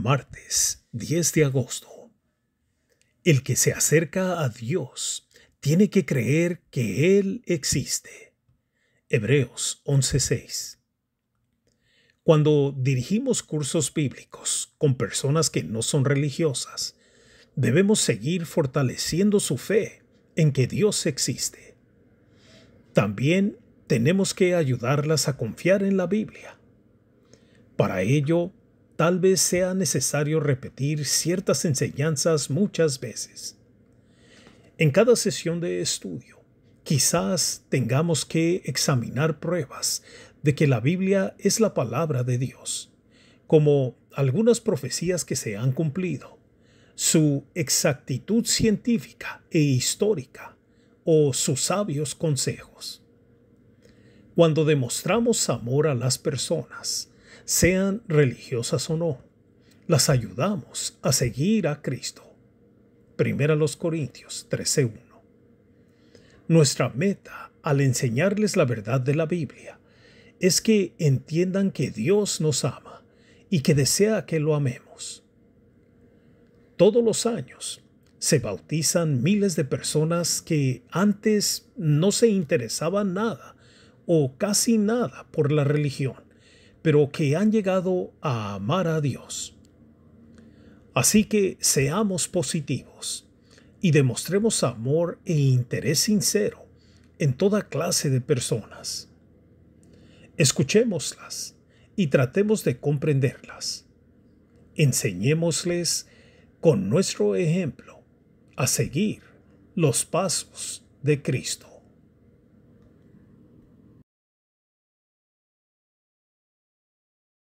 Martes 10 de agosto. El que se acerca a Dios tiene que creer que Él existe. Hebreos 11:6. Cuando dirigimos cursos bíblicos con personas que no son religiosas, debemos seguir fortaleciendo su fe en que Dios existe. También tenemos que ayudarlas a confiar en la Biblia. Para ello, tal vez sea necesario repetir ciertas enseñanzas muchas veces. En cada sesión de estudio, quizás tengamos que examinar pruebas de que la Biblia es la palabra de Dios, como algunas profecías que se han cumplido, su exactitud científica e histórica, o sus sabios consejos. Cuando demostramos amor a las personas, sean religiosas o no, las ayudamos a seguir a Cristo. Primera los Corintios 13.1. Nuestra meta al enseñarles la verdad de la Biblia es que entiendan que Dios nos ama y que desea que lo amemos. Todos los años se bautizan miles de personas que antes no se interesaban nada o casi nada por la religión pero que han llegado a amar a Dios. Así que seamos positivos y demostremos amor e interés sincero en toda clase de personas. Escuchémoslas y tratemos de comprenderlas. Enseñémosles con nuestro ejemplo a seguir los pasos de Cristo.